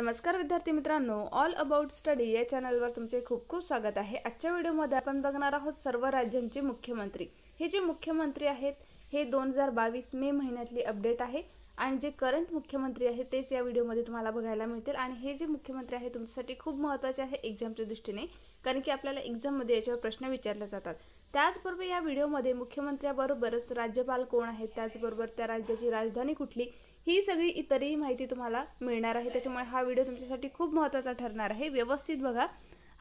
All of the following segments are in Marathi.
नमस्कार विद्यार्थी मित्रांनो ऑल अबाउट स्टडी या चॅनलवर तुमचे खूप खूप स्वागत आहे आजच्या व्हिडिओमध्ये आपण बघणार आहोत सर्व राज्यांचे मुख्यमंत्री हे जे मुख्यमंत्री आहेत हे दोन हजार बावीस मे महिन्यातली अपडेट आहे आणि जे करंट मुख्यमंत्री आहेत तेच या व्हिडिओमध्ये तुम्हाला बघायला मिळतील आणि हे जे मुख्यमंत्री आहे तुमच्यासाठी खूप महत्त्वाचे आहे एक्झामच्या दृष्टीने कारण की आपल्याला एक्झाममध्ये याच्यावर प्रश्न विचारले जातात त्याचबरोबर या व्हिडिओमध्ये मुख्यमंत्र्याबरोबरच राज्यपाल कोण आहेत त्याचबरोबर त्या राज्याची राजधानी कुठली ही सगळी इतरही माहिती तुम्हाला मिळणार आहे त्याच्यामुळे हा व्हिडिओ तुमच्यासाठी खूप महत्त्वाचा ठरणार आहे व्यवस्थित बघा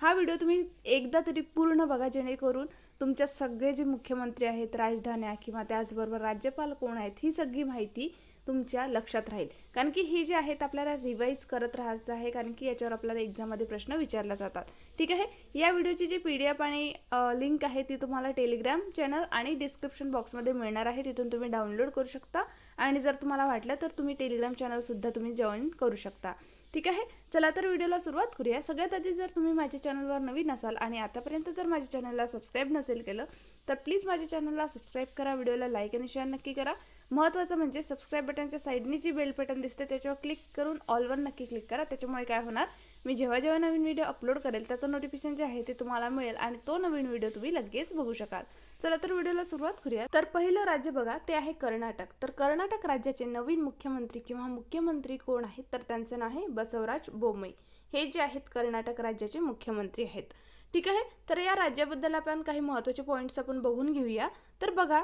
हा व्हिडिओ तुम्ही एकदा तरी पूर्ण बघा जेणेकरून तुमच्या सगळे जे मुख्यमंत्री आहेत राजधान्या किंवा त्याचबरोबर राज्यपाल कोण आहेत ही सगळी माहिती तुमच्या लक्षात राहील कारण की हे जे आहेत आपल्याला रिवाईज करत राहायचं आहे कारण की याच्यावर आपल्याला एक्झाममध्ये प्रश्न विचारला जातात ठीक आहे या व्हिडिओची जी पी डी एफ आणि लिंक आहे ती तुम्हाला टेलिग्राम चॅनल आणि डिस्क्रिप्शन बॉक्समध्ये मिळणार आहे तिथून तुम्ही डाउनलोड करू शकता आणि जर तुम्हाला वाटलं तर तुम्ही टेलिग्राम चॅनलसुद्धा तुम्ही जॉईन करू शकता ठीक आहे चला तर व्हिडिओला सुरुवात करूया सगळ्यात आधी जर तुम्ही माझ्या चॅनलवर नवीन असाल आणि आतापर्यंत जर माझ्या चॅनलला सबस्क्राईब नसेल केलं तर प्लीज माझ्या चॅनलला सबस्क्राईब करा व्हिडिओला लाईक आणि शेअर नक्की करा महत्त्वाचं म्हणजे सबस्क्राईब बटनच्या साईडनी जी बेल बटन दिसते त्याच्यावर क्लिक करून ऑलवर नक्की क्लिक करा त्याच्यामुळे काय होणार मी जेव्हा जेव्हा नवीन व्हिडिओ अपलोड करेल त्याचं नोटिफिकेशन जे आहे ते तुम्हाला मिळेल आणि तो नवीन व्हिडिओ तुम्ही लगेच बघू शकाल चला तर व्हिडिओला सुरुवात करूया तर पहिलं राज्य बघा ते आहे कर्नाटक तर कर्नाटक राज्याचे नवीन मुख्यमंत्री किंवा मुख्यमंत्री कोण आहेत तर त्यांचं नाव आहे बसवराज बोमई हे जे आहेत कर्नाटक राज्याचे मुख्यमंत्री आहेत ठीक आहे तर या राज्याबद्दल आपण काही महत्त्वाचे पॉईंट्स आपण बघून घेऊया तर बघा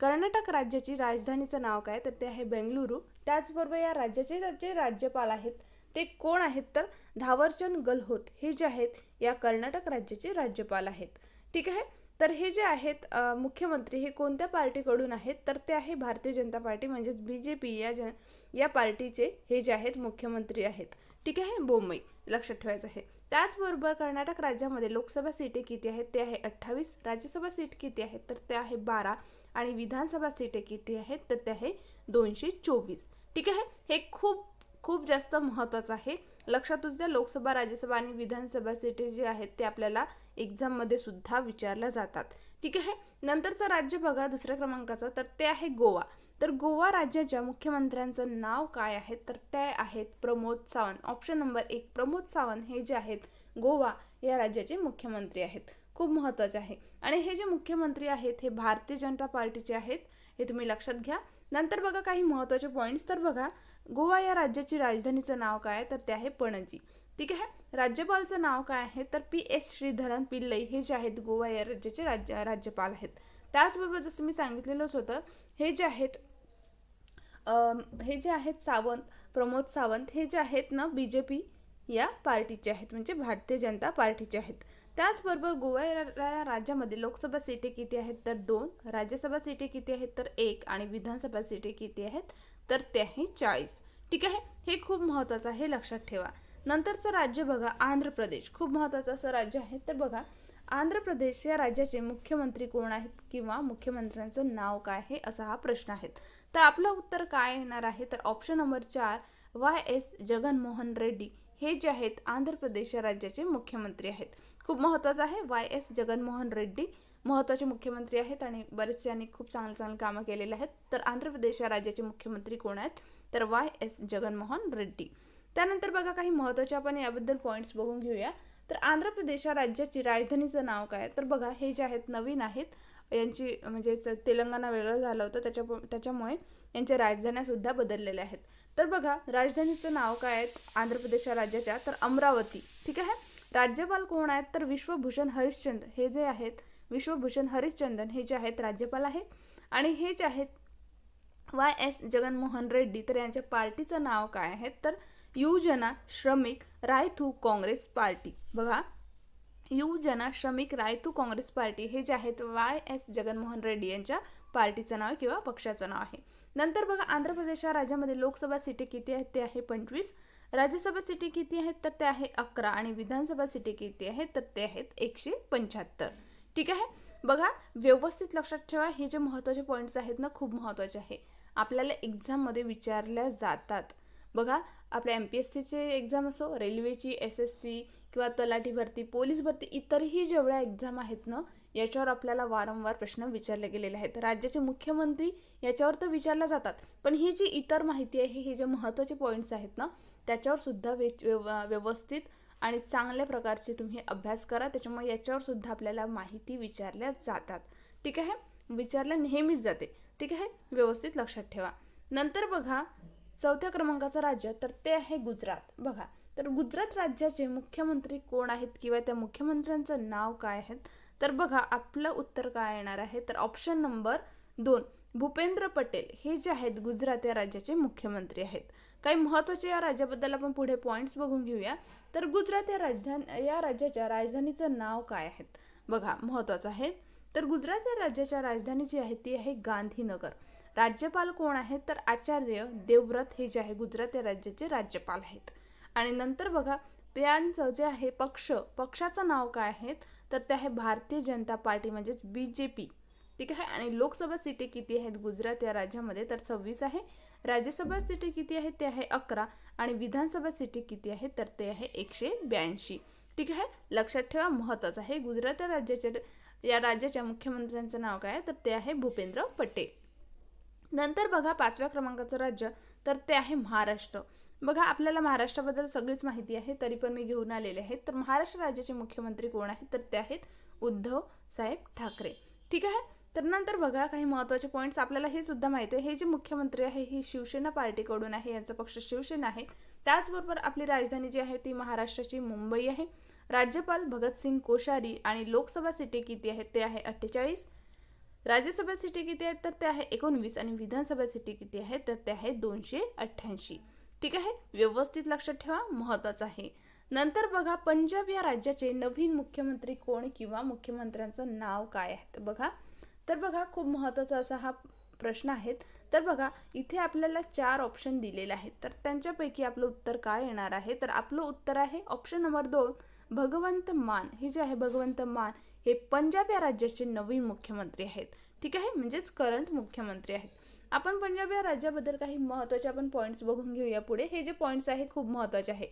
कर्नाटक राज्याची राजधानीचं नाव काय तर ते आहे बेंगलुरू त्याचबरोबर या राज्याचे जे राज्यपाल आहेत ते कोण आहेत तर धावरचंद गलहोत हे जे आहेत या कर्नाटक राज्याचे राज्यपाल आहेत ठीक आहे तर हे जे आहेत मुख्यमंत्री हे कोणत्या पार्टीकडून आहेत तर ते आहे भारतीय जनता पार्टी म्हणजेच बी जे पी या जन या पार्टीचे हे जे आहेत मुख्यमंत्री आहेत ठीक आहे बोंबई लक्षात ठेवायचं आहे त्याचबरोबर कर्नाटक राज्यामध्ये लोकसभा सीटे किती आहेत ते आहे अठ्ठावीस राज्यसभा सीट किती आहेत तर ते आहे बारा आणि विधानसभा सीटे किती आहेत तर ते आहे दोनशे चोवीस ठीक आहे हे खूप खूप जास्त महत्त्वाचं आहे लक्षात द्या लोकसभा राज्यसभा आणि विधानसभा सीटे जे आहेत ते आपल्याला एक्झाममध्ये सुद्धा विचारल्या जातात ठीक आहे नंतरचं राज्य बघा दुसऱ्या क्रमांकाचं तर ते आहे गोवा तर गोवा राज्याच्या मुख्यमंत्र्यांचं नाव काय आहे तर ते आहेत प्रमोद सावंत ऑप्शन नंबर एक प्रमोद सावंत हे जे आहेत गोवा या राज्याचे मुख्यमंत्री आहेत खूप महत्त्वाचे आहे आणि हे जे मुख्यमंत्री आहेत हे भारतीय जनता पार्टीचे आहेत हे तुम्ही लक्षात घ्या नंतर बघा काही महत्त्वाचे पॉईंट्स तर बघा गोवा या राज्याची राजधानीचं नाव काय तर ते आहे पणजी ठीक आहे राज्यपालचं नाव काय आहे तर पी एस श्रीधरन पिल्लई हे जे आहेत गोवा या राज्याचे राज्य राज्यपाल आहेत त्याचबरोबर जसं मी सांगितलेलंच होतं हे जे आहेत हे जे आहेत सावंत प्रमोद सावंत हे जे आहेत ना बी जे पी या पार्टीचे आहेत म्हणजे भारतीय जनता पार्टीचे आहेत त्याचबरोबर गोवा या राज्यामध्ये लोकसभा सीटे किती आहेत तर दोन राज्यसभा सीटे किती आहेत तर एक आणि विधानसभा सीटे किती आहेत तर ते आहे चाळीस ठीक आहे हे खूप महत्त्वाचं आहे लक्षात ठेवा नंतरचं राज्य बघा आंध्र प्रदेश खूप महत्त्वाचं असं राज्य आहे तर बघा आंध्र प्रदेश या राज्याचे मुख्यमंत्री कोण आहेत किंवा मुख्यमंत्र्यांचं नाव काय आहे असा हा प्रश्न आहे तर आपलं उत्तर काय येणार आहे तर ऑप्शन नंबर चार वाय एस जगनमोहन रेड्डी हे जे आहेत आंध्र प्रदेश या राज्याचे मुख्यमंत्री आहेत खूप महत्त्वाचं आहे वाय एस जगनमोहन रेड्डी महत्त्वाचे मुख्यमंत्री आहेत आणि बरेचसे यांनी खूप चांगले चांगले कामं केलेले आहेत तर आंध्र प्रदेश या राज्याचे मुख्यमंत्री कोण आहेत तर वाय एस जगनमोहन रेड्डी त्यानंतर बघा काही महत्त्वाच्या आपण याबद्दल पॉईंट्स बघून घेऊया तर आंध्र प्रदेश या राज्याची राजधानीचं नाव काय तर बघा हे जे आहेत नवीन आहेत यांची म्हणजेच तेलंगणा वेगळं झालं होतं त्याच्या त्याच्यामुळे यांच्या राजधान्यासुद्धा बदललेल्या आहेत तर बघा राजधानीचं नाव काय आहेत आंध्र प्रदेश या राज्याच्या तर अमरावती ठीक आहे राज्यपाल कोण आहेत तर विश्वभूषण हरिश्चंद्र हे जे आहेत विश्वभूषण हरिश्चंदन हे जे आहेत राज्यपाल आहेत आणि हे जे आहेत वाय एस जगनमोहन रेड्डी तर यांच्या पार्टीचं नाव काय आहे तर युजना श्रमिक रायथू काँग्रेस पार्टी बघा युजना श्रमिक रायथू काँग्रेस पार्टी हे जे आहेत वाय एस जगनमोहन रेड्डी यांच्या पार्टीचं नाव किंवा पक्षाचं नाव आहे नंतर बघा आंध्र प्रदेश या राज्यामध्ये लोकसभा सीटे किती आहेत ते आहे पंचवीस राज्यसभा सीटे किती आहेत तर ते आहे अकरा आणि विधानसभा सीटे किती आहेत तर ते आहेत एकशे पंच्याहत्तर ठीक आहे बघा व्यवस्थित लक्षात ठेवा हे जे महत्त्वाचे पॉईंट्स आहेत ना खूप महत्त्वाचे आहे आपल्याला एक्झाममध्ये विचारल्या जातात बघा आपल्या एम पी एस सीचे एक्झाम असो रेल्वेची एस एस सी किंवा तलाठी भरती पोलीस भरती इतरही जेवढ्या एक्झाम आहेत ना याच्यावर आपल्याला वारंवार प्रश्न विचारले गेलेले आहेत राज्याचे मुख्यमंत्री याच्यावर तर विचारल्या जातात पण ही जी इतर माहिती आहे हे जे महत्त्वाचे पॉईंट्स आहेत ना त्याच्यावर सुद्धा व्यवस्थित आणि चांगल्या प्रकारचे तुम्ही अभ्यास करा त्याच्यामुळे याच्यावर सुद्धा आपल्याला माहिती विचारल्या जातात ठीक आहे विचारल्या नेहमीच जाते ठीक आहे व्यवस्थित लक्षात ठेवा नंतर बघा चौथ्या क्रमांकाचं राज्य तर ते आहे गुजरात बघा तर गुजरात राज्याचे मुख्यमंत्री कोण आहेत किंवा त्या मुख्यमंत्र्यांचं नाव काय आहेत तर बघा आपलं उत्तर काय येणार आहे तर ऑप्शन नंबर दोन भूपेंद्र पटेल हे जे आहेत गुजरात या राज्याचे मुख्यमंत्री आहेत काही महत्त्वाचे या राज्याबद्दल आपण पुढे पॉईंट्स बघून घेऊया तर गुजरात या राजधान या राज्याच्या राजधानीचं नाव काय आहे बघा महत्त्वाचं आहे तर गुजरात या राज्याच्या राजधानी जी आहे ती आहे गांधीनगर राज्यपाल कोण आहेत तर आचार्य देवव्रत हे जे आहे गुजरात या राज्याचे राज्यपाल आहेत आणि नंतर बघा यांचं जे आहे पक्ष पक्षाचं नाव काय आहे तर ते आहे भारतीय जनता पार्टी म्हणजेच बी जे पी ठीक आहे आणि लोकसभा सीटे किती आहेत गुजरात या राज्यामध्ये तर सव्वीस आहे राज्यसभा सीटी किती आहे ते आहे अकरा आणि विधानसभा सीटी किती आहे तर ते आहे एकशे ब्याऐंशी ठीक आहे लक्षात ठेवा महत्त्वाचं आहे गुजरात राज्याच्या या राज्याच्या मुख्यमंत्र्यांचं नाव काय आहे तर ते आहे भूपेंद्र पटेल नंतर बघा पाचव्या क्रमांकाचं राज्य तर ते आहे महाराष्ट्र बघा आपल्याला महाराष्ट्राबद्दल सगळीच माहिती आहे तरी पण मी घेऊन आलेले आहेत तर महाराष्ट्र राज्याचे मुख्यमंत्री कोण आहेत तर ते आहेत उद्धव साहेब ठाकरे ठीक आहे तर नंतर बघा काही महत्त्वाचे पॉईंट्स आपल्याला हे सुद्धा माहिती आहे हे जे मुख्यमंत्री आहे ही शिवसेना पार्टीकडून आहे यांचा पक्ष शिवसेना आहे त्याचबरोबर आपली राजधानी जी आहे ती महाराष्ट्राची मुंबई आहे राज्यपाल भगतसिंग कोश्यारी आणि लोकसभा सिटी किती आहेत ते आहे अठ्ठेचाळीस राज्यसभा सिटी किती आहेत तर ते आहे एकोणवीस आणि विधानसभा सिटी किती आहेत तर ते आहे दोनशे अठ्ठ्याऐंशी ठीक आहे व्यवस्थित लक्षात ठेवा महत्वाचं आहे नंतर बघा पंजाब या राज्याचे नवीन मुख्यमंत्री कोण किंवा मुख्यमंत्र्यांचं नाव काय आहे बघा तर बघा खूप महत्त्वाचा असा हा प्रश्न आहेत तर बघा इथे आपल्याला चार ऑप्शन दिलेले आहेत तर त्यांच्यापैकी आपलं उत्तर काय येणार आहे तर आपलं उत्तर आहे ऑप्शन नंबर दोन भगवंत मान हे जे आहे भगवंत मान हे पंजाब या राज्याचे नवीन मुख्यमंत्री आहेत ठीक आहे म्हणजेच करंट मुख्यमंत्री आहेत आपण पंजाब या राज्याबद्दल काही महत्त्वाचे आपण पॉईंट्स बघून घेऊया पुढे हे जे पॉईंट्स आहेत खूप महत्त्वाचे आहे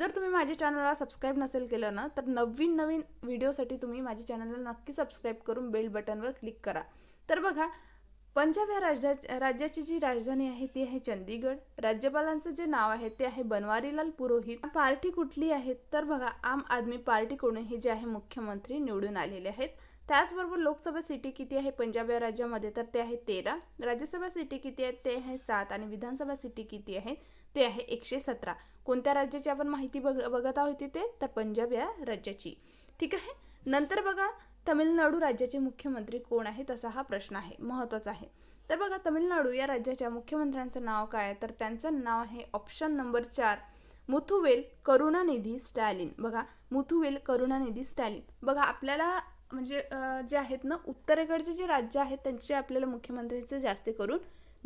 जर तुम्ही माझ्या चॅनलला सबस्क्राईब नसेल केलं ना तर नवीन नवीन व्हिडिओसाठी तुम्ही माझ्या चॅनलला नक्की सबस्क्राईब करून बेल बटनवर क्लिक करा तर बघा पंजाब या राज्या राज्याची जी राजधानी आहे ती आहे चंदीगड राज्यपालांचं जे नाव आहे ते आहे बनवारीलाल पुरोहित पार्टी कुठली आहे तर बघा आम आदमी कोणी हे जे आहे मुख्यमंत्री निवडून आलेले आहेत त्याचबरोबर लोकसभा सिटी किती आहे पंजाब या राज्यामध्ये तर ते आहे तेरा राज्यसभा सिटी किती आहेत ते आहे सात आणि विधानसभा सिटी किती आहे ते आहे एकशे सतरा कोणत्या राज्याची आपण माहिती बघ बघत आहोत तिथे तर पंजाब या राज्याची ठीक आहे नंतर बघा तमिळनाडू राज्याचे मुख्यमंत्री कोण आहेत असा हा प्रश्न आहे महत्त्वाचा आहे तर बघा तमिळनाडू या राज्याच्या मुख्यमंत्र्यांचं नाव काय तर त्यांचं नाव आहे ऑप्शन नंबर चार मुथुवेल करुणानिधी स्टॅलिन बघा मुथुवेल करुणानिधी स्टॅलिन बघा आपल्याला म्हणजे जे आहेत ना उत्तरेकडचे जे राज्य आहेत त्यांचे आपल्याला मुख्यमंत्र्यांचे जास्त करून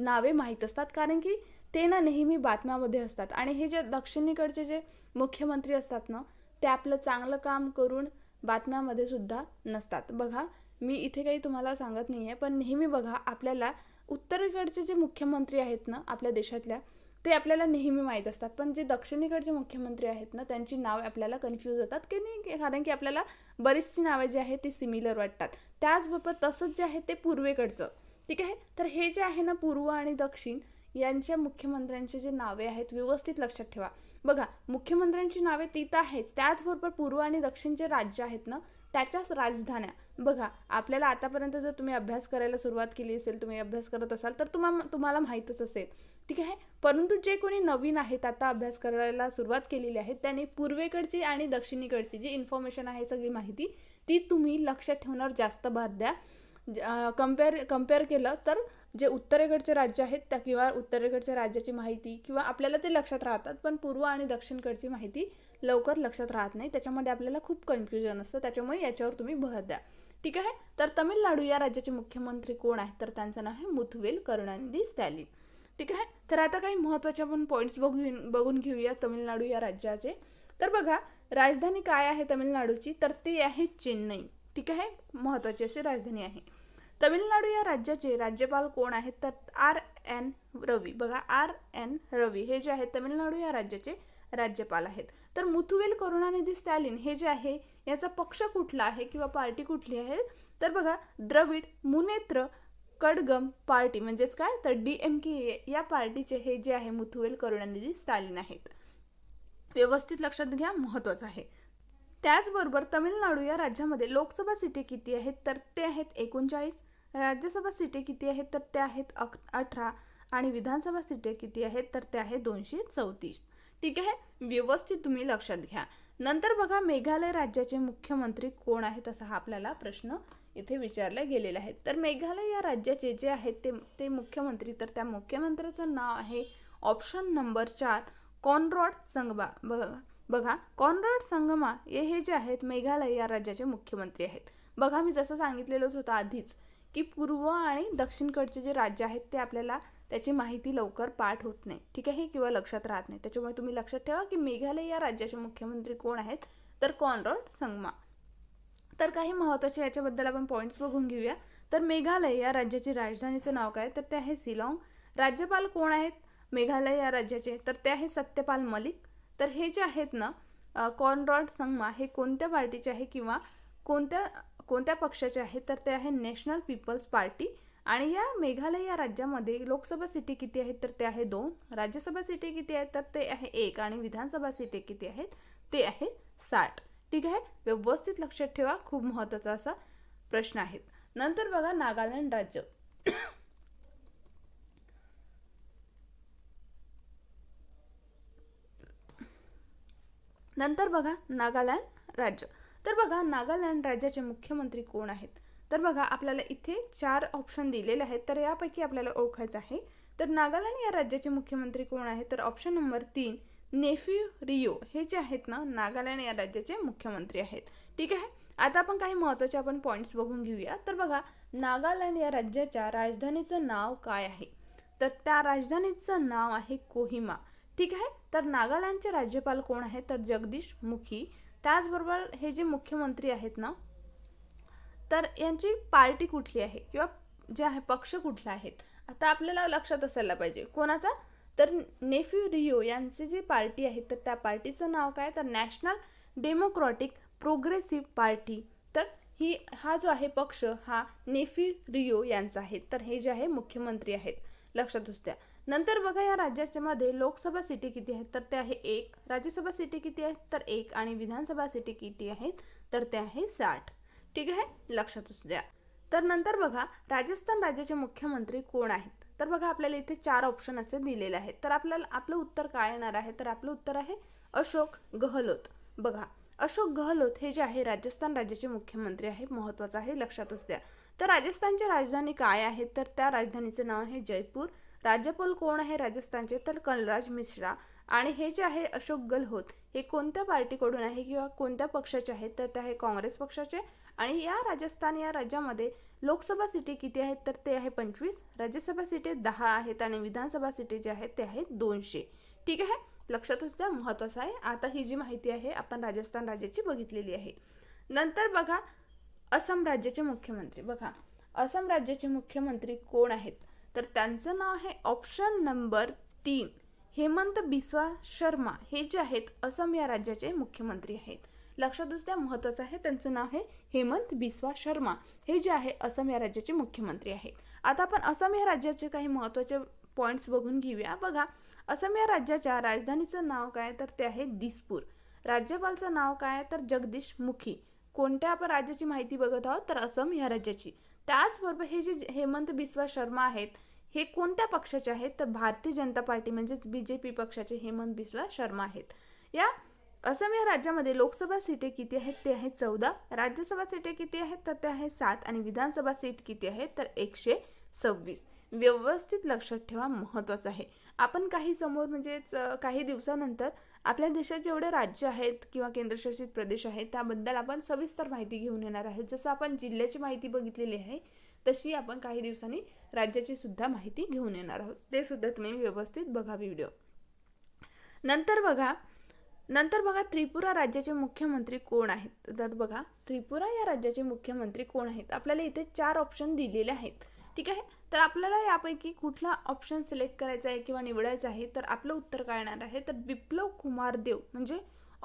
नावे माहीत असतात कारण की ते ना नेहमी बातम्यामध्ये असतात आणि हे जे दक्षिणेकडचे जे मुख्यमंत्री असतात ना ते आपलं चांगलं काम करून बातम्यामध्ये सुद्धा नसतात बघा मी इथे काही तुम्हाला सांगत नाही आहे पण नेहमी बघा आपल्याला उत्तरेकडचे जे मुख्यमंत्री आहेत ना आपल्या देशातल्या ते आपल्याला नेहमी माहीत असतात पण जे दक्षिणेकडचे मुख्यमंत्री आहेत ना त्यांची नाव आपल्याला कन्फ्यूज होतात की नाही कारण की आपल्याला बरीचशी नावे जी आहेत ती सिमिलर वाटतात त्याचबरोबर तसंच जे आहे ते पूर्वेकडचं ठीक आहे तर हे जे आहे ना पूर्व आणि दक्षिण यांच्या मुख्यमंत्र्यांची जे नावे आहेत व्यवस्थित लक्षात ठेवा बघा मुख्यमंत्र्यांची नावे ती तर आहेच त्याचबरोबर पूर्व आणि दक्षिण जे राज्य आहेत ना त्याच्याच राजधान्या बघा आपल्याला आतापर्यंत जर तुम्ही अभ्यास करायला सुरुवात केली असेल तुम्ही अभ्यास करत असाल तर तुम्हा तुम्हाला माहीतच असेल ठीक आहे परंतु जे कोणी नवीन आहेत आता अभ्यास करायला सुरुवात केलेली आहे त्यांनी पूर्वेकडची आणि दक्षिणेकडची जी इन्फॉर्मेशन आहे सगळी माहिती ती तुम्ही लक्षात ठेवणार जास्त भार द्या कम्पेअर कम्पेअर केलं तर जे उत्तरेकडचे राज्य आहेत त्या किंवा उत्तरेकडच्या राज्याची माहिती किंवा आपल्याला ते लक्षात राहतात पण पूर्व आणि दक्षिणकडची माहिती लवकर लक्षात राहत नाही त्याच्यामध्ये आपल्याला खूप कन्फ्युजन असतं त्याच्यामुळे याच्यावर तुम्ही भर द्या ठीक आहे तर तमिळनाडू या राज्याचे मुख्यमंत्री कोण आहेत तर त्यांचं नाव आहे मुथवेल करुणानिधी स्टॅलिन ठीक आहे तर आता काही महत्त्वाचे आपण पॉईंट्स बघून बघून घेऊया तमिळनाडू या राज्याचे तर बघा राजधानी काय आहे तमिळनाडूची तर ती आहे चेन्नई ठीक आहे महत्त्वाची अशी राजधानी आहे तमिळनाडू या राज्याचे राज्यपाल कोण आहेत तर आर एन रवी बघा आर एन रवी हे जे आहेत तमिळनाडू या राज्याचे राज्यपाल आहेत तर मुथुवेल करुणानिधी स्टॅलिन हे जे आहे याचा पक्ष कुठला आहे किंवा पार्टी कुठली आहे तर बघा द्रविड मुनेत्र कडगम पार्टी म्हणजेच काय तर डी एम के या पार्टीचे हे जे आहे मुथुवेल करुणानिधी स्टालिन आहेत व्यवस्थित लक्षात घ्या महत्वाचं आहे त्याचबरोबर तमिळनाडू या राज्यामध्ये लोकसभा सीटे किती आहेत तर ते आहेत एकोणचाळीस राज्यसभा सीटे किती आहेत तर त्या आहेत अक अठरा आणि विधानसभा सीटे किती आहेत तर त्या आहेत दोनशे चौतीस ठीक आहे व्यवस्थित तुम्ही लक्षात घ्या नंतर बघा मेघालय राज्याचे मुख्यमंत्री कोण आहेत असा हा आपल्याला प्रश्न इथे विचारला गेलेला आहे तर मेघालय या राज्याचे जे आहेत ते ते मुख्यमंत्री तर त्या मुख्यमंत्र्याचं नाव आहे ऑप्शन नंबर चार कॉनरॉड संगबा बघा बघा कॉनराड संगमा ये हे जे आहेत मेघालय या राज्याचे मुख्यमंत्री आहेत बघा मी जसं सांगितलेलंच होतं आधीच की पूर्व आणि दक्षिणकडचे जे राज्य आहेत ते आपल्याला त्याची माहिती लवकर पाठ होत नाही ठीक आहे किंवा लक्षात राहत नाही त्याच्यामुळे तुम्ही लक्षात ठेवा की मेघालय या राज्याचे मुख्यमंत्री कोण आहेत तर कॉनरॉड संगमा तर काही महत्त्वाचे याच्याबद्दल आपण पॉईंट्स बघून घेऊया तर मेघालय या राज्याची राजधानीचं नाव काय तर ते आहे सिलॉंग राज्यपाल कोण आहेत मेघालय या राज्याचे तर ते आहे सत्यपाल मलिक तर हे जे आहेत ना कॉनरॉड संगमा हे कोणत्या पार्टीचे आहे किंवा कोणत्या कोणत्या पक्षाचे आहे तर ते आहे नॅशनल पीपल्स पार्टी आणि या मेघालय या राज्यामध्ये लोकसभा सिटी किती आहेत तर ते आहे दोन राज्यसभा सिटी किती आहेत तर ते आहे एक आणि विधानसभा सिटी किती आहेत ते आहे साठ ठीक आहे व्यवस्थित लक्षात ठेवा खूप महत्त्वाचा असा प्रश्न आहे नंतर बघा नागालँड राज्य नंतर बघा नागालँड राज्य तर बघा नागालँड राज्याचे मुख्यमंत्री कोण आहेत तर बघा आपल्याला इथे चार ऑप्शन दिलेले आहेत तर यापैकी आपल्याला ओळखायचं आहे तर नागालँड या राज्याचे मुख्यमंत्री कोण आहेत तर ऑप्शन नंबर तीन नेफ्यू रियो हे जे आहेत ना नागालँड या राज्याचे मुख्यमंत्री आहेत ठीक आहे आता आपण काही महत्त्वाचे आपण पॉईंट्स बघून घेऊया तर बघा नागालँड या राज्याच्या राजधानीचं नाव काय आहे तर त्या राजधानीचं नाव आहे कोहिमा ठीक आहे तर नागालँडचे राज्यपाल कोण आहेत तर जगदीश मुखी त्याचबरोबर हे जे मुख्यमंत्री आहेत ना तर यांची पार्टी कुठली आहे किंवा जे आहे पक्ष कुठला आहे आता आपल्याला लक्षात असायला पाहिजे कोणाचा तर नेफ्यू रिओ यांची जी पार्टी आहे तर त्या पार्टीचं नाव काय तर नॅशनल डेमोक्रॅटिक प्रोग्रेसिव्ह पार्टी तर ही हा जो आहे पक्ष हा नेफ्यू रिओ यांचा आहे तर हे जे आहे मुख्यमंत्री आहेत लक्षात असू द्या नंतर बघा या राज्याच्या मध्ये लोकसभा सिटी किती आहेत तर ते आहे एक राज्यसभा सिटी किती आहेत तर एक आणि विधानसभा सिटी किती आहेत तर ते आहे साठ ठीक आहे लक्षातच द्या तर नंतर बघा राजस्थान राज्याचे मुख्यमंत्री कोण आहेत तर बघा आपल्याला इथे चार ऑप्शन असे दिलेले आहेत तर आपल्याला आपलं उत्तर काय येणार आहे तर आपलं उत्तर आहे अशोक गहलोत बघा अशोक गहलोत हे जे आहे राजस्थान राज्याचे मुख्यमंत्री आहेत महत्त्वाचं आहे लक्षातच द्या तर राजस्थानची राजधानी काय आहे तर त्या राजधानीचं नाव आहे जयपूर राज्यपाल कोण आहे राजस्थानचे तर कलराज मिश्रा आणि हे जे आहे अशोक गलहोत हे कोणत्या पार्टीकडून आहे किंवा कोणत्या पक्षाचे आहेत तर ते आहे काँग्रेस पक्षाचे आणि या राजस्थान या राज्यामध्ये लोकसभा सीटी किती आहेत तर ते आहे पंचवीस राज्यसभा सीटे दहा आहेत आणि विधानसभा सीटे जे आहेत ते आहेत दोनशे ठीक आहे लक्षात असल्या महत्वाचं आहे आता ही जी माहिती आहे आपण राजस्थान राज्याची बघितलेली आहे नंतर बघा असम राज्याचे मुख्यमंत्री बघा असम राज्याचे मुख्यमंत्री कोण आहेत तर त्यांचं नाव आहे ऑप्शन नंबर तीन हेमंत बिस्वा शर्मा हे जे आहेत असम या राज्याचे मुख्यमंत्री आहेत लक्षात असू द्या महत्त्वाचं आहे त्यांचं नाव आहे हेमंत बिस्वा शर्मा हे जे आहे असम या राज्याचे मुख्यमंत्री आहेत आता आपण असम या राज्याचे काही महत्त्वाचे पॉईंट्स बघून घेऊया बघा असम या राज्याच्या राजधानीचं नाव काय तर ते आहे दिसपूर राज्यपालचं नाव काय तर जगदीश मुखी कोणत्या आपण राज्याची माहिती बघत आहोत तर असम या राज्याची त्याचबरोबर हे जे हेमंत बिस्वा शर्मा आहेत हे कोणत्या पक्षाचे आहेत तर भारतीय जनता पार्टी म्हणजेच बी जे पी पक्षाचे हेमंत बिस्वा शर्मा आहेत या असम या राज्यामध्ये लोकसभा सीटे किती आहेत ते आहे चौदा राज्यसभा सीटे किती आहेत तर ते आहेत सात आणि विधानसभा सीट किती आहेत तर एकशे सव्वीस व्यवस्थित लक्षात ठेवा महत्त्वाचं आहे आपण काही समोर म्हणजेच काही दिवसानंतर आपल्या देशात जेवढे राज्य आहेत किंवा केंद्रशासित प्रदेश आहेत त्याबद्दल आपण सविस्तर माहिती घेऊन येणार आहोत जसं आपण जिल्ह्याची माहिती बघितलेली आहे तशी आपण काही दिवसांनी राज्याची सुद्धा माहिती घेऊन येणार आहोत ते सुद्धा तुम्ही व्यवस्थित बघा व्हिडिओ नंतर बघा नंतर बघा त्रिपुरा राज्याचे मुख्यमंत्री कोण आहेत तर बघा त्रिपुरा या राज्याचे मुख्यमंत्री कोण आहेत आपल्याला इथे चार ऑप्शन दिलेले आहेत ठीक आहे तर आपल्याला यापैकी कुठला ऑप्शन सिलेक्ट करायचा आहे किंवा निवडायचा आहे तर आपलं उत्तर काय येणार आहे तर बिप्लव कुमार देव म्हणजे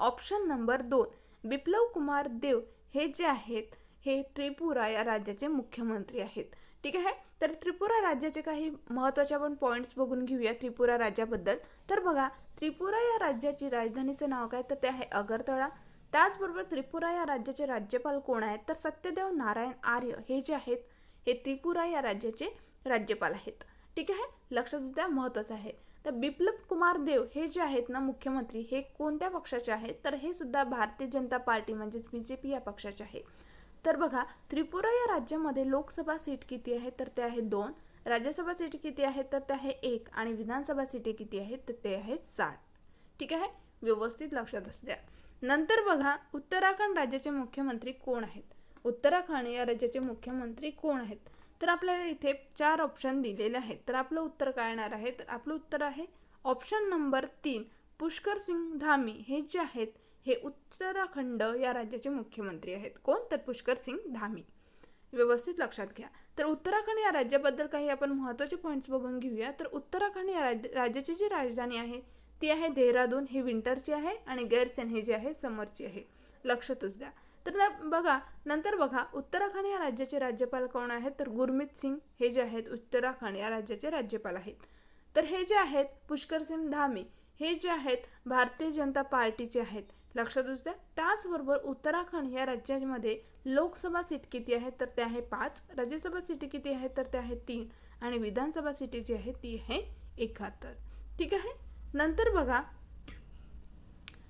ऑप्शन नंबर दोन बिप्लव कुमार देव हे जे आहेत हे त्रिपुरा या राज्याचे मुख्यमंत्री आहेत ठीक आहे तर त्रिपुरा राज्याचे काही महत्त्वाचे आपण पॉईंट्स बघून घेऊया त्रिपुरा राज्याबद्दल तर बघा त्रिपुरा या राज्याची राजधानीचं नाव काय तर ते आहे अगरतळा त्याचबरोबर त्रिपुरा या राज्याचे राज्यपाल कोण आहेत तर सत्यदेव नारायण आर्य हे जे आहेत हे त्रिपुरा या राज्याचे राज्यपाल आहेत ठीक आहे लक्षात द्या महत्त्वाचं आहे तर बिप्लब कुमार देव हे जे आहेत ना मुख्यमंत्री हे कोणत्या पक्षाचे आहेत तर हे सुद्धा भारतीय जनता पार्टी म्हणजेच बी जे पी या पक्षाचे आहे तर बघा त्रिपुरा या राज्यामध्ये लोकसभा सीट किती आहे तर ते आहे दोन राज्यसभा सीट किती आहेत तर ते आहे एक आणि विधानसभा सीटे किती आहेत तर ते आहे साठ ठीक आहे व्यवस्थित लक्षात असू द्या नंतर बघा उत्तराखंड राज्याचे मुख्यमंत्री कोण आहेत उत्तराखंड या राज्याचे मुख्यमंत्री कोण आहेत तर आपल्याला इथे चार ऑप्शन दिलेले आहेत तर आपलं उत्तर काय येणार आहे तर आपलं उत्तर आहे ऑप्शन नंबर तीन पुष्कर सिंग धामी हे जे आहेत हे उत्तराखंड या राज्याचे मुख्यमंत्री आहेत कोण तर पुष्कर सिंग धामी व्यवस्थित लक्षात घ्या तर उत्तराखंड या राज्याबद्दल काही आपण महत्त्वाचे पॉईंट्स बघून घेऊया तर उत्तराखंड या राज राज्याची जी राजधानी आहे ती आहे देहरादून हे विंटरची आहे आणि गैरसेन हे जे आहे समरची आहे लक्षातच द्या तर बघा नंतर बघा उत्तराखंड या राज्याचे राज्यपाल कोण आहेत तर गुरमीत सिंग हे जे आहेत उत्तराखंड या राज्याचे राज्यपाल आहेत तर हे जे आहेत पुष्कर सिंग धामी हे जे आहेत भारतीय जनता पार्टीचे आहेत लक्षात असू त्याचबरोबर उत्तराखंड या राज्यामध्ये लोकसभा सीट किती आहे तर ते आहे पाच राज्यसभा सीट किती आहे तर ते आहे तीन आणि विधानसभा सीट जी आहे ती आहे एकाहत्तर ठीक आहे नंतर बघा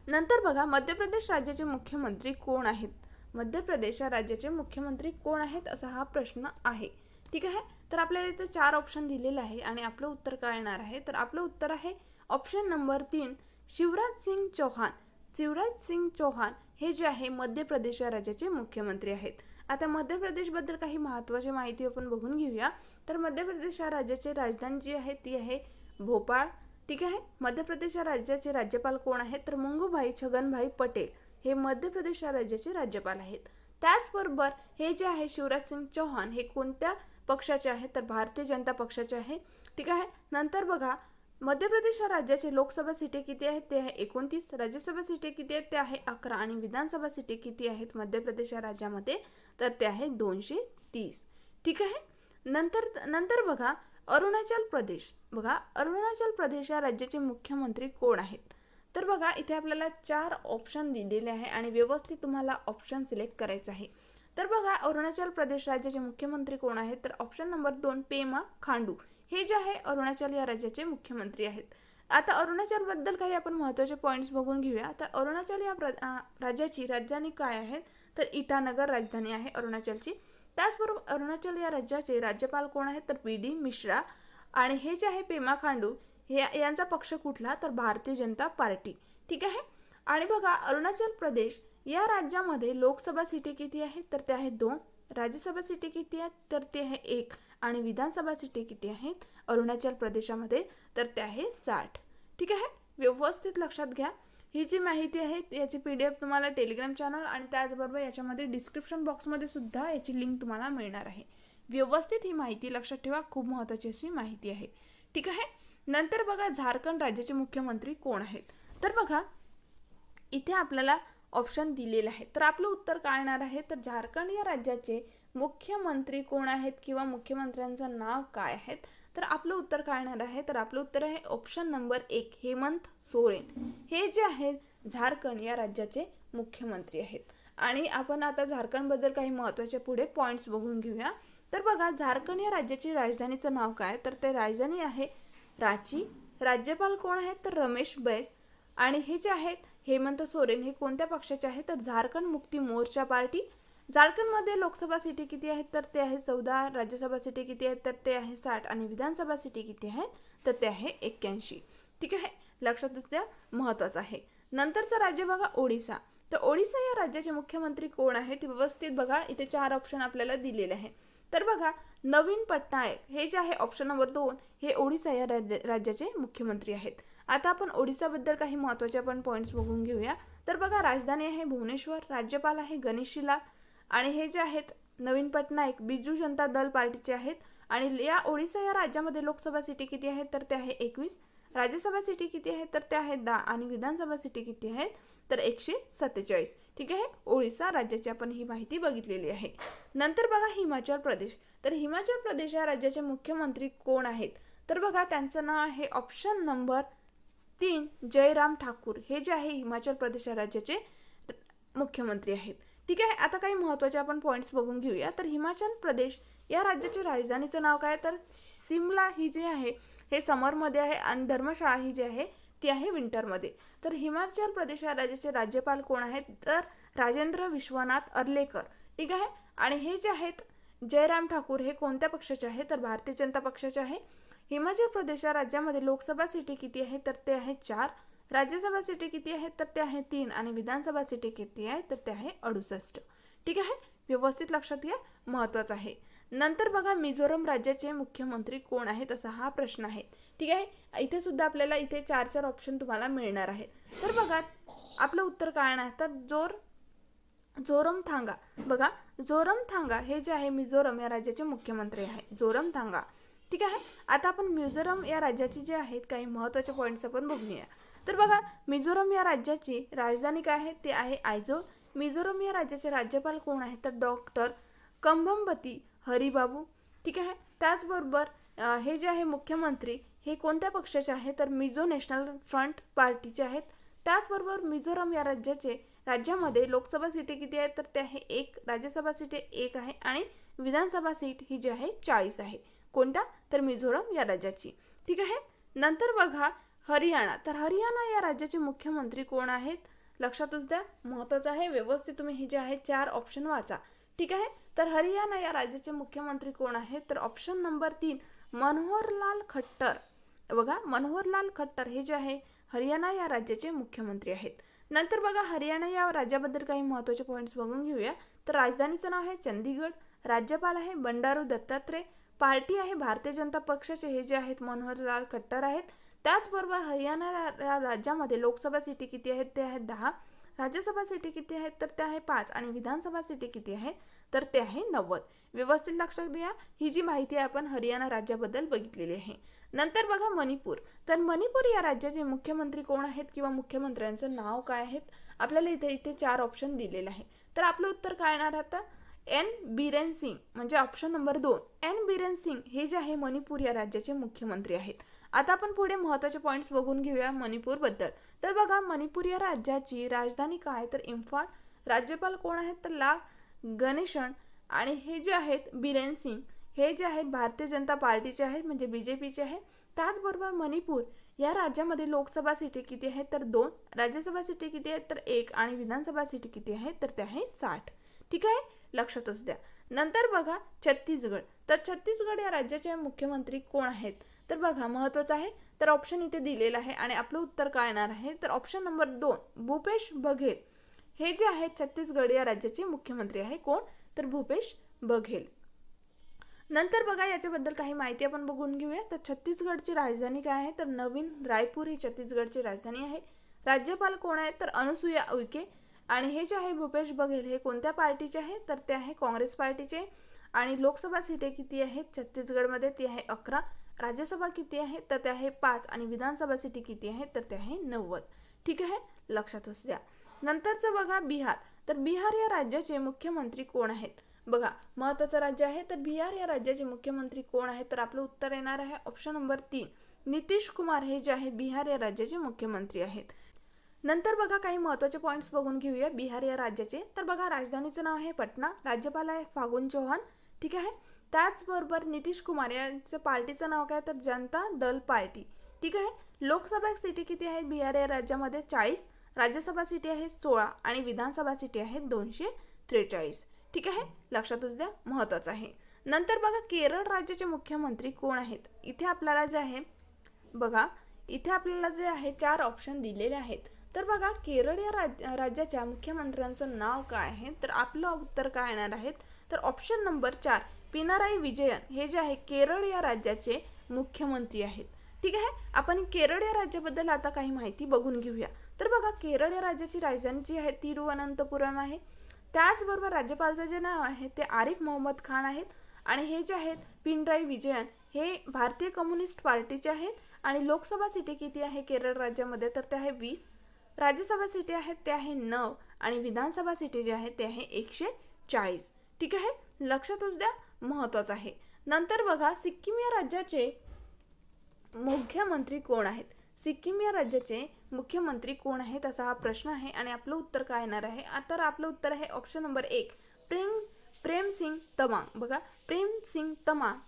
नंतर बघा मध्य प्रदेश राज्याचे मुख्यमंत्री कोण आहेत मध्य प्रदेश या राज्याचे मुख्यमंत्री कोण आहेत असा हा प्रश्न आहे ठीक आहे तर आपल्याला इथं चार ऑप्शन दिलेलं आहे आणि आपलं उत्तर काय येणार आहे तर आपलं उत्तर आहे ऑप्शन नंबर तीन शिवराज सिंग चौहान शिवराज सिंग चौहान हे जे आहे मध्य प्रदेश या राज्याचे मुख्यमंत्री आहेत आता मध्य प्रदेशबद्दल काही महत्त्वाची माहिती आपण बघून घेऊया तर मध्य प्रदेश या राज्याची राजधानी जी आहे ती आहे भोपाळ ठीक आहे मध्य प्रदेश या राज्याचे राज्यपाल कोण आहेत तर मुंगूभाई छगनभाई पटेल हे मध्य प्रदेश या राज्याचे राज्यपाल आहेत त्याचबरोबर हे जे आहे शिवराज सिंग चौहान हे कोणत्या पक्षाचे आहेत तर भारतीय जनता पक्षाचे आहे ठीक आहे नंतर बघा मध्य प्रदेश या राज्याचे लोकसभा सीटे किती आहेत ते आहे एकोणतीस राज्यसभा सीटे किती आहेत ते आहे अकरा आणि विधानसभा सीटें किती आहेत मध्य प्रदेश या राज्यामध्ये तर ते आहे दोनशे तीस ठीक आहे नंतर नंतर बघा अरुणाचल प्रदेश बघा अरुणाचल प्रदेश या राज्याचे मुख्यमंत्री कोण आहेत तर बघा इथे आपल्याला चार ऑप्शन दिलेले आहे आणि व्यवस्थित तुम्हाला ऑप्शन सिलेक्ट करायचं आहे तर बघा अरुणाचल प्रदेश राज्याचे मुख्यमंत्री कोण आहेत तर ऑप्शन नंबर दोन पेमा खांडू हे जे आहे अरुणाचल या राज्याचे मुख्यमंत्री आहेत आता अरुणाचलबद्दल काही आपण महत्त्वाचे पॉईंट्स बघून घेऊया तर अरुणाचल या राज्याची राजधानी काय आहे तर इटानगर राजधानी आहे अरुणाचलची त्याचबरोबर अरुणाचल या राज्याचे राज्यपाल कोण आहेत तर पी डी मिश्रा आणि हे जे आहे पेमा खांडू हे यांचा पक्ष कुठला तर भारतीय जनता पार्टी ठीक आहे आणि बघा अरुणाचल प्रदेश या राज्यामध्ये लोकसभा सीटे किती आहेत तर ते आहे दोन राज्यसभा सीटे किती आहेत तर ते आहे एक आणि विधानसभाची तिकिटे आहेत अरुणाचल प्रदेशामध्ये तर ते आहे साठ ठीक आहे व्यवस्थित लक्षात घ्या ही जी माहिती आहे याची पी डी एफ तुम्हाला टेलिग्राम चॅनल आणि त्याचबरोबर याच्यामध्ये डिस्क्रिप्शन बॉक्समध्ये सुद्धा याची लिंक तुम्हाला मिळणार आहे व्यवस्थित ही माहिती लक्षात ठेवा खूप महत्त्वाची अशी माहिती आहे ठीक आहे नंतर बघा झारखंड राज्याचे मुख्यमंत्री कोण आहेत तर बघा इथे आपल्याला ऑप्शन दिलेलं आहे तर आपलं उत्तर काय येणार आहे तर झारखंड या राज्याचे मुख्यमंत्री कोण आहेत किंवा मुख्यमंत्र्यांचं नाव काय आहेत तर आपलं उत्तर काय येणार आहे तर आपलं उत्तर आहे ऑप्शन नंबर एक हेमंत सोरेन हे जे आहेत झारखंड या राज्याचे मुख्यमंत्री आहेत आणि आपण आता झारखंडबद्दल काही महत्त्वाचे पुढे पॉईंट्स बघून घेऊया तर बघा झारखंड या राज्याची राजधानीचं नाव काय तर ते राजधानी आहे रांची राज्यपाल कोण आहेत तर रमेश बैस आणि हे जे आहेत हेमंत सोरेन हे कोणत्या पक्षाचे आहेत तर झारखंड मुक्ती मोर्चा पार्टी झारखंडमध्ये लोकसभा सिटी किती आहेत तर ते आहे चौदा राज्यसभा सिटी किती आहेत तर ते आहे साठ आणि विधानसभा सिटी किती आहेत तर ते आहे एक्क्याऐंशी ठीक आहे लक्षात द्या महत्त्वाचं आहे नंतरचा राज्य बघा ओडिसा तर ओडिसा या राज्याचे मुख्यमंत्री कोण आहेत व्यवस्थित बघा इथे चार ऑप्शन आपल्याला दिलेले आहे तर बघा नवीन पटनायक हे जे आहे ऑप्शन नंबर दोन हे ओडिसा या राज्याचे मुख्यमंत्री आहेत आता आपण ओडिसाबद्दल काही महत्त्वाचे आपण पॉईंट्स बघून घेऊया तर बघा राजधानी आहे भुवनेश्वर राज्यपाल आहे गणेशीलाल आणि हे जे आहेत नवीन पटनायक बिजू जनता दल पार्टीचे आहेत आणि या ओडिसा या राज्यामध्ये लोकसभा सिटी किती आहेत तर ते आहे एकवीस राज्यसभा सिटी किती आहेत तर ते आहेत दहा आणि विधानसभा सिटी किती आहेत तर एकशे सत्तेचाळीस ठीक आहे ओडिसा राज्याची आपण ही माहिती बघितलेली आहे नंतर बघा हिमाचल प्रदेश तर हिमाचल प्रदेश या राज्याचे मुख्यमंत्री कोण आहेत तर बघा त्यांचं नाव आहे ऑप्शन नंबर तीन जयराम ठाकूर हे जे आहे हिमाचल प्रदेश या राज्याचे मुख्यमंत्री आहेत ठीक आहे आता काही महत्त्वाचे आपण पॉईंट्स बघून घेऊया तर हिमाचल प्रदेश या राज्याच्या राजधानीचं नाव काय तर सिमला ही जी आहे हे समरमध्ये आहे आणि धर्मशाळा ही जी आहे ती आहे विंटरमध्ये तर हिमाचल प्रदेश या राज्याचे राज्यपाल कोण आहेत तर राजेंद्र विश्वनाथ अर्लेकर ठीक आहे आणि हे जे आहेत जयराम ठाकूर हे कोणत्या पक्षाचे आहे तर भारतीय जनता पक्षाचे आहे हिमाचल प्रदेश या राज्यामध्ये लोकसभा सीटी किती आहे तर ते आहे चार राज्यसभा सीटे किती आहेत तर ते आहे तीन आणि विधानसभा सीटे किती आहे तर ते आहे अडुसष्ट ठीक आहे व्यवस्थित लक्षात घ्या महत्वाचं आहे नंतर बघा मिझोरम राज्याचे मुख्यमंत्री कोण आहेत असा हा प्रश्न आहे ठीक आहे इथे सुद्धा आपल्याला इथे चार चार ऑप्शन तुम्हाला मिळणार आहेत तर बघा आपलं उत्तर काय नाही तर जोर जोरम थांगा बघा जोरम थांगा हे जे आहे मिझोरम या राज्याचे मुख्यमंत्री आहे जोरम थांगा ठीक आहे आता आपण मिझोरम या राज्याचे जे आहेत काही महत्वाचे पॉईंट्स आपण बघूया तर बघा मिझोरम या राज्याची राजधानी काय आहे ते आहे आयझो मिझोरम या राज्याचे राज्यपाल कोण आहेत तर डॉक्टर कंभमबती हरिबाबू ठीक आहे त्याचबरोबर हे जे आहे मुख्यमंत्री हे कोणत्या पक्षाचे आहे तर मिझो नॅशनल फ्रंट पार्टीचे आहेत त्याचबरोबर मिझोरम या राज्याचे राज्यामध्ये लोकसभा सीटे किती आहेत तर ते आहे एक राज्यसभा सीटे एक आहे आणि विधानसभा सीट ही जी आहे चाळीस आहे कोणत्या तर मिझोरम या राज्याची ठीक आहे नंतर बघा हरियाणा तर हरियाणा या राज्याचे मुख्यमंत्री कोण आहेत लक्षातच द्या महत्त्वाचं आहे व्यवस्थित तुम्ही हे जे आहे चार ऑप्शन वाचा ठीक आहे तर हरियाणा या राज्याचे मुख्यमंत्री कोण आहेत तर ऑप्शन नंबर तीन मनोहरलाल खट्टर बघा मनोहरलाल खट्टर हे जे आहे हरियाणा या राज्याचे मुख्यमंत्री आहेत नंतर बघा हरियाणा या राज्याबद्दल काही महत्त्वाचे पॉईंट्स बघून घेऊया तर राजधानीचं नाव आहे चंदीगड राज्यपाल आहे बंडारू दत्तात्रय पार्टी आहे भारतीय जनता पक्षाचे हे जे आहेत मनोहरलाल खट्टर आहेत त्याचबरोबर हरियाणा रा राज्यामध्ये लोकसभा सिटी किती आहेत ते आहेत दहा राज्यसभा सिटी किती आहेत तर ते आहे पाच आणि विधानसभा सिटी किती आहे तर ते आहे नव्वद व्यवस्थित लक्षात घ्या ही जी माहिती आपण हरियाणा राज्याबद्दल बघितलेली आहे नंतर बघा मणिपूर तर मणिपूर या राज्याचे मुख्यमंत्री कोण आहेत किंवा मुख्यमंत्र्यांचं नाव काय आहेत आपल्याला इथे इथे चार ऑप्शन दिलेलं आहे तर आपलं उत्तर काय येणार आता एन बिरेन सिंग म्हणजे ऑप्शन नंबर दोन एन बिरेन सिंग हे जे आहे मणिपूर या राज्याचे मुख्यमंत्री आहेत आता आपण पुढे महत्त्वाचे पॉईंट्स बघून घेऊया मणिपूरबद्दल तर बघा मणिपूर या राज्याची राजधानी काय तर इम्फाळ राज्यपाल कोण आहेत तर ला गणेशन आणि हे जे आहेत बिरेन सिंग हे जे आहेत भारतीय जनता पार्टीचे आहेत म्हणजे बी जे पीचे आहे त्याचबरोबर मणिपूर या राज्यामध्ये लोकसभा सीटे किती आहेत तर दोन राज्यसभा सीटे किती आहेत तर एक आणि विधानसभा सीटी किती आहेत तर ते आहे साठ ठीक आहे लक्षातच द्या नंतर बघा छत्तीसगड तर छत्तीसगड या राज्याचे मुख्यमंत्री कोण आहेत तर बघा महत्त्वाचं आहे तर ऑप्शन इथे दिलेलं आहे आणि आपलं उत्तर काय येणार आहे तर ऑप्शन नंबर दोन भूपेश बघेल हे जे आहेत छत्तीसगड या राज्याचे मुख्यमंत्री आहे कोण तर भूपेश बघेल नंतर बघा याच्याबद्दल काही माहिती आपण बघून घेऊया तर छत्तीसगडची राजधानी काय आहे तर नवीन रायपूर ही छत्तीसगडची राजधानी आहे राज्यपाल कोण आहेत तर अनुसुया उईके आणि हे जे आहे भूपेश बघेल हे कोणत्या पार्टीचे आहे तर ते आहे काँग्रेस पार्टीचे आणि लोकसभा सीटे किती आहेत छत्तीसगडमध्ये ती आहे अकरा राज्यसभा किती आहे तर ते आहे पाच आणि विधानसभा सिटी किती आहे तर ते आहे नव्वद ठीक आहे लक्षात असू द्या नंतरचं बघा बिहार तर बिहार या राज्याचे मुख्यमंत्री कोण आहेत बघा महत्वाचं राज्य आहे तर बिहार या राज्याचे मुख्यमंत्री कोण आहेत तर आपलं उत्तर येणार आहे ऑप्शन नंबर तीन नितीश कुमार हे जे आहेत बिहार या राज्याचे मुख्यमंत्री आहेत नंतर बघा काही महत्त्वाचे पॉईंट्स बघून घेऊया बिहार या राज्याचे तर बघा राजधानीचं नाव आहे पटना राज्यपाल आहे फागुन चौहान ठीक आहे त्याचबरोबर नितीश कुमार यांचं पार्टीचं नाव काय तर जनता दल पार्टी ठीक आहे लोकसभा सिटी किती आहे बिहार या राज्यामध्ये चाळीस राज्यसभा सिटी आहे सोळा आणि विधानसभा सिटी आहे दोनशे त्रेचाळीस ठीक आहे लक्षात द्या महत्त्वाचं आहे नंतर बघा केरळ राज्याचे मुख्यमंत्री कोण आहेत इथे आपल्याला जे आहे बघा इथे आपल्याला जे आहे चार ऑप्शन दिलेले आहेत तर बघा केरळ या राज्याच्या मुख्यमंत्र्यांचं नाव काय आहे तर आपलं उत्तर काय येणार आहेत तर ऑप्शन नंबर चार पिनाराई विजयन हे जे आहे केरळ या राज्याचे मुख्यमंत्री आहेत ठीक आहे आपण केरळ या राज्याबद्दल आता काही माहिती बघून घेऊया तर बघा केरळ या राज्याची राजधानी जी आहे तिरुवनंतपुरम आहे त्याचबरोबर राज्यपालचं जे नाव आहे ते आरिफ मोहम्मद खान आहेत आणि हे जे आहेत पिनराई विजयन हे भारतीय कम्युनिस्ट पार्टीचे आहेत आणि लोकसभा सीटी किती आहे केरळ राज्यामध्ये तर ते आहे वीस राज्यसभा सीटी आहेत ते आहे नऊ आणि विधानसभा सीटी जे आहे ते आहे एकशे चाळीस ठीक आहे लक्षातच द्या महत्वाचं आहे नंतर बघा सिक्कीम या राज्याचे मुख्यमंत्री कोण आहेत सिक्कीम या राज्याचे मुख्यमंत्री कोण आहेत असा हा प्रश्न आहे आणि आपलं उत्तर काय येणार आहे तर आपलं उत्तर आहे ऑप्शन नंबर एक प्रेम प्रेम सिंग तमांग बघा प्रेम सिंग तमांग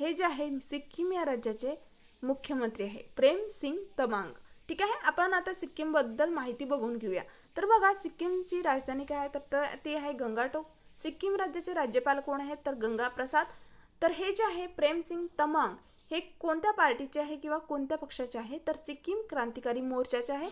हे जे आहे सिक्कीम या राज्याचे मुख्यमंत्री आहे प्रेम सिंग तमांग ठीक आहे आपण आता सिक्कीमबद्दल माहिती बघून घेऊया तर बघा सिक्कीमची राजधानी काय आहे तर ती आहे गंगाटोक सिक्कीम राज्याचे राज्यपाल कोण आहेत तर गंगा प्रसाद तर हे जे आहे प्रेमसिंग तमांग हे कोणत्या पार्टीचे आहे किंवा कोणत्या पक्षाचे आहे तर सिक्कीम क्रांतिकारी मोर्चाचे आहे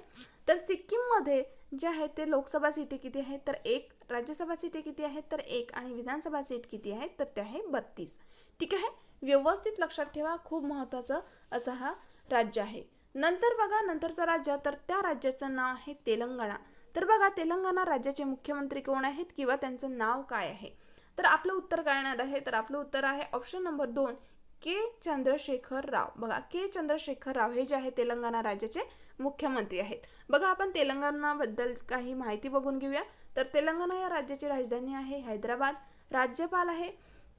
तर सिक्कीममध्ये जे आहे ते लोकसभा सीटे किती आहेत तर एक राज्यसभा सीटे किती आहेत तर एक आणि विधानसभा सीट किती आहे तर ते आहे बत्तीस ठीक आहे व्यवस्थित लक्षात ठेवा खूप महत्त्वाचं असा हा राज्य आहे नंतर बघा नंतरचं राज्य तर त्या राज्याचं नाव आहे तेलंगणा तर बघा तेलंगणा राज्याचे मुख्यमंत्री कोण आहेत किंवा त्यांचं नाव काय आहे तर आपलं उत्तर काय येणार आहे तर आपलं उत्तर आहे ऑप्शन नंबर दोन के चंद्रशेखर राव बघा के चंद्रशेखर राव हे जे आहे तेलंगणा राज्याचे मुख्यमंत्री आहेत बघा आपण तेलंगणाबद्दल काही माहिती बघून घेऊया तर तेलंगणा या राज्याची राजधानी आहे हैदराबाद राज्यपाल आहे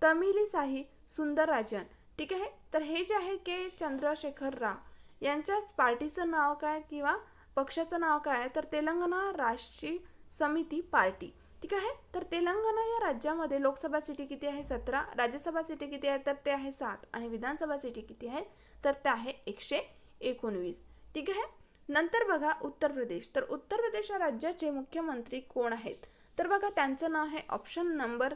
तमिली सुंदर सुंदरराजन ठीक आहे तर हे जे आहे के चंद्रशेखर राव यांच्याच पार्टीचं नाव काय किंवा पक्षाचं नाव काय आहे तर तेलंगणा राष्ट्रीय समिती पार्टी ठीक आहे तर तेलंगणा या राज्यामध्ये लोकसभा सिटी किती आहे सतरा राज्यसभा सिटी किती आहे तर ते आहे सात आणि विधानसभा सिटी किती आहे तर ते आहे एकशे एकोणवीस ठीक आहे नंतर बघा उत्तर प्रदेश तर उत्तर प्रदेश या राज्याचे मुख्यमंत्री कोण आहेत तर बघा त्यांचं नाव आहे ऑप्शन नंबर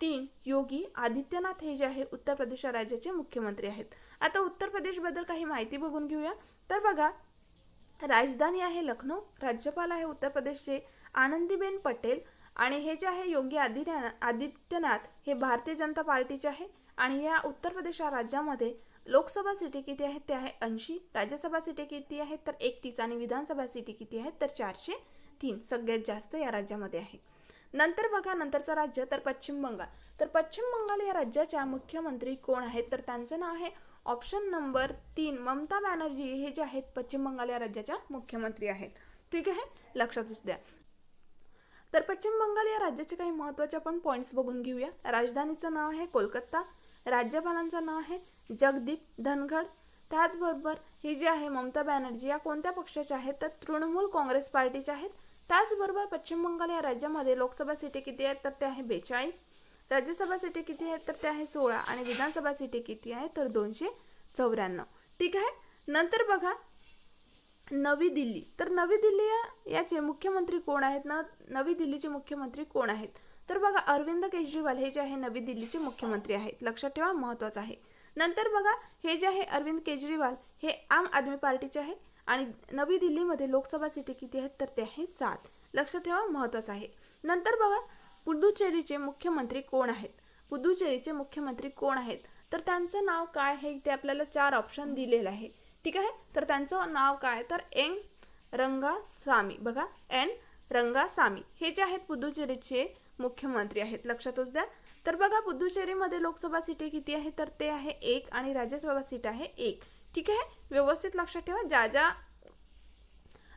तीन योगी आदित्यनाथ हे जे आहे उत्तर प्रदेश राज्याचे मुख्यमंत्री आहेत आता उत्तर प्रदेशबद्दल काही माहिती बघून घेऊया तर बघा राजधानी आहे लखनौ राज्यपाल आहे उत्तर प्रदेशचे आनंदीबेन पटेल आणि हे जे आहे योगी आदित्य आदित्यनाथ हे भारतीय जनता पार्टीचे आहे आणि या उत्तर प्रदेश या राज्यामध्ये लोकसभा सीटे किती आहेत ते आहे ऐंशी राज्यसभा सीटे किती आहेत तर एकतीस आणि विधानसभा सीटे किती आहेत तर चारशे तीन सगळ्यात जास्त या राज्यामध्ये आहे नंतर बघा नंतरचं राज्य तर पश्चिम बंगाल तर पश्चिम बंगाल या राज्याच्या मुख्यमंत्री कोण आहेत तर त्यांचं नाव आहे ऑप्शन नंबर तीन ममता बॅनर्जी हे जे आहेत पश्चिम बंगाल या राज्याच्या मुख्यमंत्री आहेत ठीक आहे लक्षात असू द्या तर पश्चिम बंगाल या राज्याचे काही महत्त्वाचे आपण पॉईंट्स बघून घेऊया राजधानीचं नाव आहे कोलकाता राज्यपालांचं नाव आहे जगदीप धनगड त्याचबरोबर ही जी आहे ममता बॅनर्जी या कोणत्या पक्षाच्या आहेत तर तृणमूल काँग्रेस पार्टीच्या आहेत त्याचबरोबर पश्चिम बंगाल या राज्यामध्ये लोकसभा सीटे किती आहेत तर ते आहे बेचाळीस राज्यसभा सीटी किती आहेत तर ते आहे सोळा आणि विधानसभा सीटी किती आहे तर दोनशे चौऱ्याण्णव ठीक आहे नंतर बघा नवी दिल्ली तर नवी दिल्ली याचे मुख्यमंत्री कोण आहेत ना नवी दिल्लीचे मुख्यमंत्री कोण आहेत तर बघा अरविंद केजरीवाल हे जे आहे नवी दिल्लीचे मुख्यमंत्री आहेत लक्षात ठेवा महत्वाचं आहे नंतर बघा हे जे आहे अरविंद केजरीवाल हे आम आदमी पार्टीचे आहे आणि नवी दिल्लीमध्ये लोकसभा सीटी किती आहेत तर ते आहे सात लक्षात ठेवा महत्वाचं आहे नंतर बघा पुदुचेरीचे मुख्यमंत्री कोण आहेत पुदुचेरीचे मुख्यमंत्री कोण आहेत तर त्यांचं नाव काय आहे ते आपल्याला चार ऑप्शन दिलेलं आहे ठीक आहे तर त्यांचं नाव काय तर एन रंगासामी बघा एन रंगासामी हे जे आहेत पुदुचेरीचे मुख्यमंत्री आहेत लक्षात द्या तर बघा पुदुचेरीमध्ये लोकसभा सीटे किती आहे तर ते आहे एक आणि राज्यसभा सीट आहे एक ठीक आहे व्यवस्थित लक्षात ठेवा ज्या ज्या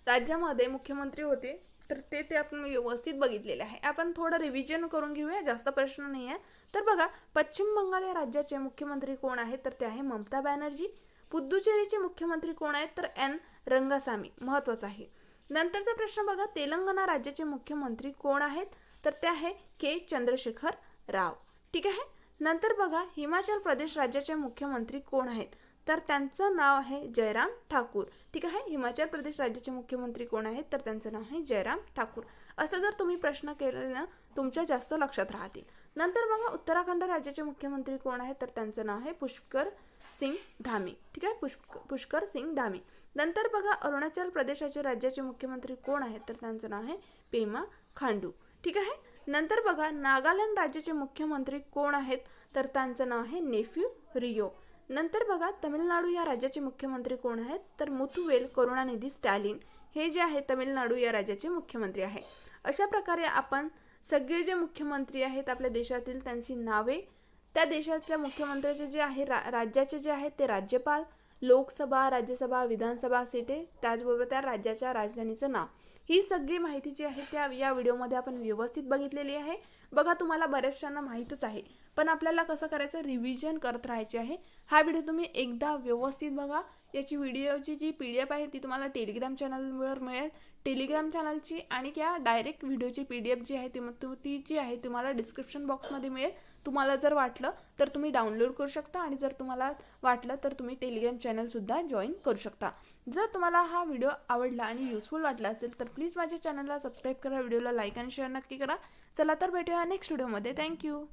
राज्यामध्ये मुख्यमंत्री होते तर ते ते आपण व्यवस्थित बघितलेले आहे आपण थोडं रिव्हिजन करून घेऊया जास्त प्रश्न नाही आहे तर बघा पश्चिम बंगाल या राज्याचे मुख्यमंत्री कोण आहेत तर ते आहे ममता बॅनर्जी पुद्दुचेरीचे मुख्यमंत्री कोण आहेत तर एन रंगासामी महत्वाचं आहे नंतरचा प्रश्न बघा तेलंगणा राज्याचे मुख्यमंत्री कोण आहेत तर ते आहे के चंद्रशेखर राव ठीक आहे नंतर बघा हिमाचल प्रदेश राज्याचे मुख्यमंत्री कोण आहेत तर त्यांचं नाव आहे जयराम ठाकूर ठीक आहे हिमाचल प्रदेश राज्याचे मुख्यमंत्री कोण आहेत तर त्यांचं नाव आहे जयराम ठाकूर असं जर तुम्ही प्रश्न केलेला ना तुमच्या जास्त लक्षात राहतील नंतर बघा उत्तराखंड राज्याचे मुख्यमंत्री कोण आहेत तर त्यांचं नाव आहे पुष्कर सिंग धामी ठीक आहे पुष्क पुष्कर सिंग धामी नंतर बघा अरुणाचल प्रदेशाचे राज्याचे मुख्यमंत्री कोण आहेत तर त्यांचं नाव आहे पेमा खांडू ठीक आहे नंतर बघा नागालँड राज्याचे मुख्यमंत्री कोण आहेत तर त्यांचं नाव आहे नेफ्यू रियो नंतर बघा तमिळनाडू या राज्याचे मुख्यमंत्री कोण आहेत तर मुथुवेल करुणानिधी स्टॅलिन हे जे आहे तमिळनाडू या राज्याचे मुख्यमंत्री आहे अशा प्रकारे आपण सगळे जे मुख्यमंत्री आहेत आपल्या देशातील त्यांची नावे त्या देशातल्या मुख्यमंत्र्याचे जे आहे रा राज्याचे जे आहेत ते राज्यपाल लोकसभा राज्यसभा विधानसभा सीटे त्याचबरोबर त्या राज्याच्या राजधानीचं नाव ही सगळी माहिती जी आहे त्या या व्हिडिओमध्ये आपण व्यवस्थित बघितलेली आहे बघा तुम्हाला बऱ्याचशांना माहीतच आहे पण आपल्याला कसं करायचं रिव्हिजन करत राहायचे आहे हा व्हिडिओ तुम्ही एकदा व्यवस्थित बघा याची व्हिडिओची जी पी डी एफ आहे ती तुम्हाला टेलिग्राम चॅनलवर मिळेल टेलिग्राम चॅनलची आणि क्या डायरेक्ट व्हिडिओची पी डी एफ जी आहे ती ती जी आहे तुम्हाला डिस्क्रिप्शन बॉक्समध्ये मिळेल तुम्हाला जर वाटलं तर तुम्ही डाउनलोड करू शकता आणि जर तुम्हाला वाटलं तर तुम्ही टेलिग्राम चॅनलसुद्धा जॉईन करू शकता जर तुम्हाला हा व्हिडिओ आवडला आणि युजफुल वाटला असेल तर प्लीज माझ्या चॅनलला सबस्क्राईब करा व्हिडिओला लाईक आणि शेअर नक्की करा चला तर भेटूया नेक्स्ट व्हिडिओमध्ये थँक्यू